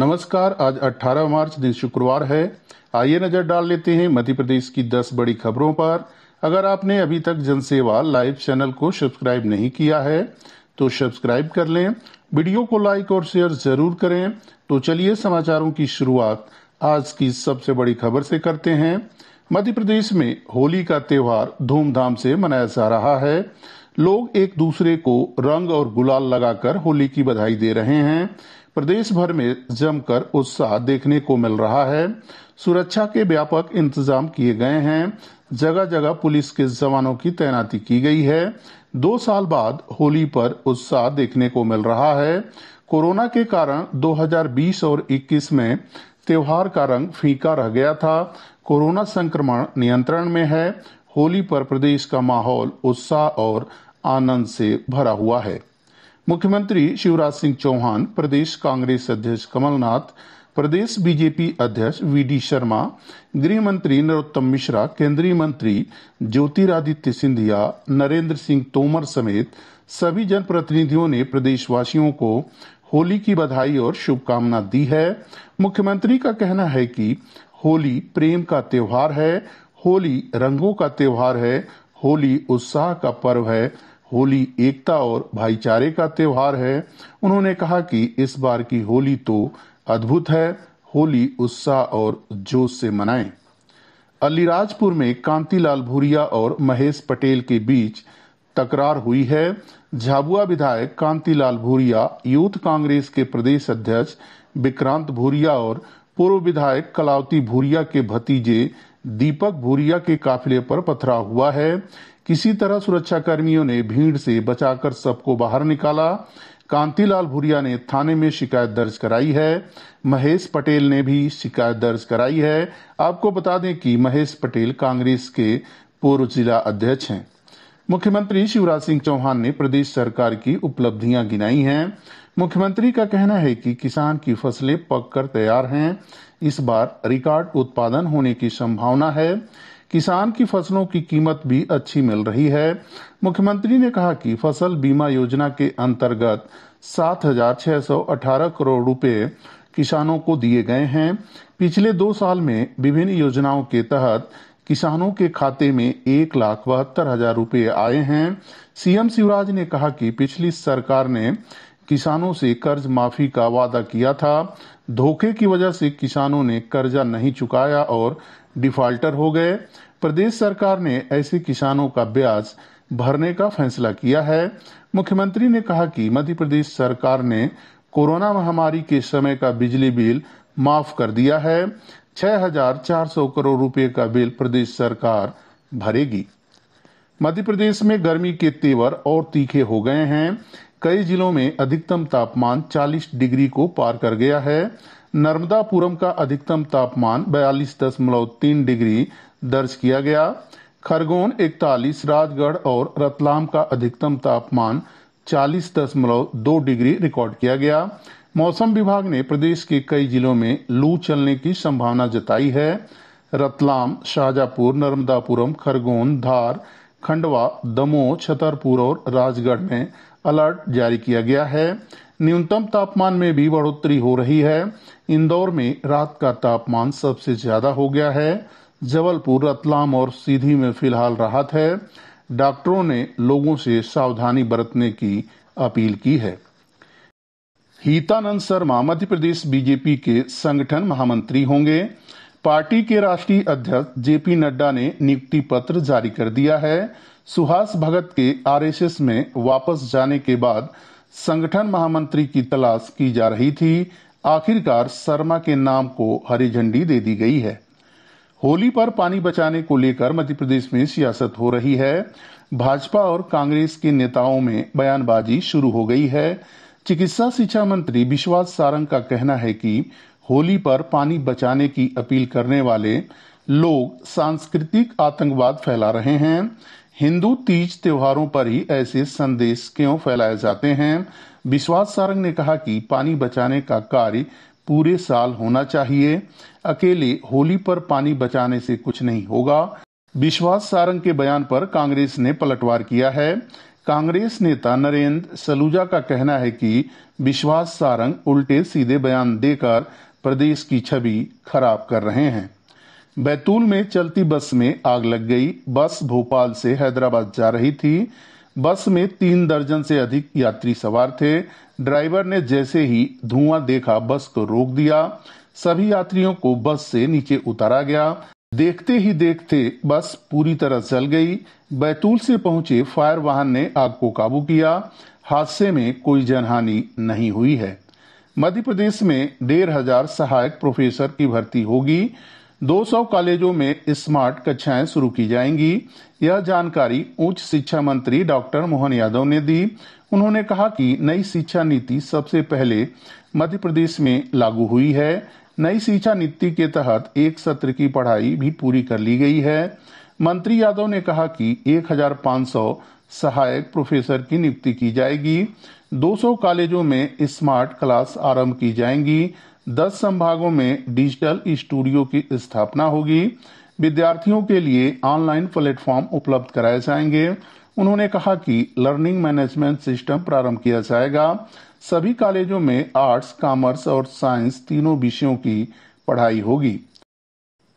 नमस्कार आज 18 मार्च दिन शुक्रवार है आइए नजर डाल लेते हैं मध्य प्रदेश की 10 बड़ी खबरों पर अगर आपने अभी तक जनसेवा लाइव चैनल को सब्सक्राइब नहीं किया है तो सब्सक्राइब कर लें वीडियो को लाइक और शेयर जरूर करें तो चलिए समाचारों की शुरुआत आज की सबसे बड़ी खबर से करते हैं मध्य प्रदेश में होली का त्योहार धूमधाम से मनाया जा रहा है लोग एक दूसरे को रंग और गुलाल लगाकर होली की बधाई दे रहे हैं प्रदेश भर में जमकर उत्साह देखने को मिल रहा है सुरक्षा के व्यापक इंतजाम किए गए हैं जगह जगह पुलिस के जवानों की तैनाती की गई है दो साल बाद होली पर उत्साह देखने को मिल रहा है कोरोना के कारण 2020 और 21 में त्योहार का रंग फीका रह गया था कोरोना संक्रमण नियंत्रण में है होली पर प्रदेश का माहौल उत्साह और आनंद से भरा हुआ है मुख्यमंत्री शिवराज सिंह चौहान प्रदेश कांग्रेस अध्यक्ष कमलनाथ प्रदेश बीजेपी अध्यक्ष वीडी शर्मा गृह मंत्री नरोत्तम मिश्रा केंद्रीय मंत्री ज्योतिरादित्य सिंधिया नरेंद्र सिंह तोमर समेत सभी जनप्रतिनिधियों ने प्रदेशवासियों को होली की बधाई और शुभकामना दी है मुख्यमंत्री का कहना है कि होली प्रेम का त्योहार है होली रंगों का त्योहार है होली उत्साह का पर्व है होली एकता और भाईचारे का त्योहार है उन्होंने कहा कि इस बार की होली तो अद्भुत है होली उत्साह और जोश से मनाए अलीराजपुर में कांतिलाल भूरिया और महेश पटेल के बीच तकरार हुई है झाबुआ विधायक कांतिलाल भूरिया यूथ कांग्रेस के प्रदेश अध्यक्ष विक्रांत भूरिया और पूर्व विधायक कलावती भूरिया के भतीजे दीपक भूरिया के काफिले पर पथरा हुआ है किसी तरह सुरक्षा कर्मियों ने भीड़ से बचाकर सबको बाहर निकाला कांतिलाल भूरिया ने थाने में शिकायत दर्ज कराई है महेश पटेल ने भी शिकायत दर्ज कराई है आपको बता दें कि महेश पटेल कांग्रेस के पूर्व जिला अध्यक्ष हैं मुख्यमंत्री शिवराज सिंह चौहान ने प्रदेश सरकार की उपलब्धियां गिनाई हैं मुख्यमंत्री का कहना है कि किसान की फसलें पककर तैयार हैं इस बार रिकॉर्ड उत्पादन होने की संभावना है किसान की फसलों की कीमत भी अच्छी मिल रही है मुख्यमंत्री ने कहा कि फसल बीमा योजना के अंतर्गत 7,618 करोड़ रुपए किसानों को दिए गए हैं पिछले दो साल में विभिन्न योजनाओं के तहत किसानों के खाते में एक लाख बहत्तर हजार रूपए आए हैं सीएम शिवराज ने कहा कि पिछली सरकार ने किसानों से कर्ज माफी का वादा किया था धोखे की वजह से किसानों ने कर्जा नहीं चुकाया और डिफाल्टर हो गए प्रदेश सरकार ने ऐसे किसानों का ब्याज भरने का फैसला किया है मुख्यमंत्री ने कहा कि मध्य प्रदेश सरकार ने कोरोना महामारी के समय का बिजली बिल माफ कर दिया है 6,400 करोड़ रुपए का बिल प्रदेश सरकार भरेगी मध्य प्रदेश में गर्मी के तेवर और तीखे हो गए हैं कई जिलों में अधिकतम तापमान 40 डिग्री को पार कर गया है नर्मदापुरम का अधिकतम तापमान बयालीस दशमलव तीन डिग्री दर्ज किया गया खरगोन 41, राजगढ़ और रतलाम का अधिकतम तापमान 40.2 डिग्री रिकॉर्ड किया गया मौसम विभाग ने प्रदेश के कई जिलों में लू चलने की संभावना जताई है रतलाम शाहजहापुर नर्मदापुरम खरगोन धार खंडवा दमोह छतरपुर और राजगढ़ में अलर्ट जारी किया गया है न्यूनतम तापमान में भी बढ़ोतरी हो रही है इंदौर में रात का तापमान सबसे ज्यादा हो गया है जबलपुर रतलाम और सीधी में फिलहाल राहत है डॉक्टरों ने लोगों से सावधानी बरतने की अपील की है हीतानंद शर्मा मध्य प्रदेश बीजेपी के संगठन महामंत्री होंगे पार्टी के राष्ट्रीय अध्यक्ष जेपी नड्डा ने नियुक्ति पत्र जारी कर दिया है सुहास भगत के आरएसएस में वापस जाने के बाद संगठन महामंत्री की तलाश की जा रही थी आखिरकार शर्मा के नाम को हरी झंडी दे दी गई है होली पर पानी बचाने को लेकर मध्य प्रदेश में सियासत हो रही है भाजपा और कांग्रेस के नेताओं में बयानबाजी शुरू हो गई है चिकित्सा शिक्षा मंत्री विश्वास सारंग का कहना है कि होली पर पानी बचाने की अपील करने वाले लोग सांस्कृतिक आतंकवाद फैला रहे हैं हिंदू तीज त्योहारों पर ही ऐसे संदेश क्यों फैलाए जाते हैं विश्वास सारंग ने कहा कि पानी बचाने का कार्य पूरे साल होना चाहिए अकेले होली पर पानी बचाने से कुछ नहीं होगा विश्वास सारंग के बयान पर कांग्रेस ने पलटवार किया है कांग्रेस नेता नरेंद्र सलूजा का कहना है कि विश्वास सारंग उल्टे सीधे बयान देकर प्रदेश की छवि खराब कर रहे हैं बैतूल में चलती बस में आग लग गई बस भोपाल से हैदराबाद जा रही थी बस में तीन दर्जन से अधिक यात्री सवार थे ड्राइवर ने जैसे ही धुआं देखा बस को रोक दिया सभी यात्रियों को बस से नीचे उतारा गया देखते ही देखते बस पूरी तरह जल गई बैतूल से पहुंचे फायर वाहन ने आग को काबू किया हादसे में कोई जनहानि नहीं हुई है मध्य प्रदेश में डेढ़ हजार सहायक प्रोफेसर की भर्ती होगी 200 कॉलेजों में स्मार्ट कक्षाएं शुरू की जाएंगी यह जानकारी उच्च शिक्षा मंत्री डॉक्टर मोहन यादव ने दी उन्होंने कहा कि नई शिक्षा नीति सबसे पहले मध्य प्रदेश में लागू हुई है नई शिक्षा नीति के तहत एक सत्र की पढ़ाई भी पूरी कर ली गई है मंत्री यादव ने कहा कि 1500 सहायक प्रोफेसर की नियुक्ति की जाएगी 200 कॉलेजों में स्मार्ट क्लास आरंभ की जाएंगी 10 संभागों में डिजिटल स्टूडियो की स्थापना होगी विद्यार्थियों के लिए ऑनलाइन प्लेटफॉर्म उपलब्ध कराए जाएंगे उन्होंने कहा कि लर्निंग मैनेजमेंट सिस्टम प्रारंभ किया जाएगा सभी कॉलेजों में आर्ट्स कॉमर्स और साइंस तीनों विषयों की पढ़ाई होगी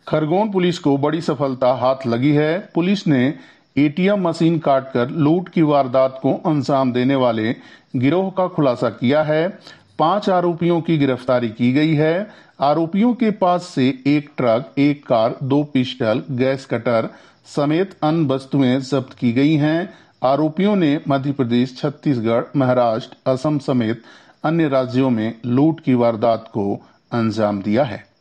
खरगोन पुलिस को बड़ी सफलता हाथ लगी है पुलिस ने एटीएम मशीन काटकर लूट की वारदात को अंजाम देने वाले गिरोह का खुलासा किया है पांच आरोपियों की गिरफ्तारी की गई है आरोपियों के पास से एक ट्रक एक कार दो पिस्टल गैस कटर समेत अन्य वस्तुएं जब्त की गई हैं आरोपियों ने मध्य प्रदेश छत्तीसगढ़ महाराष्ट्र असम समेत अन्य राज्यों में लूट की वारदात को अंजाम दिया है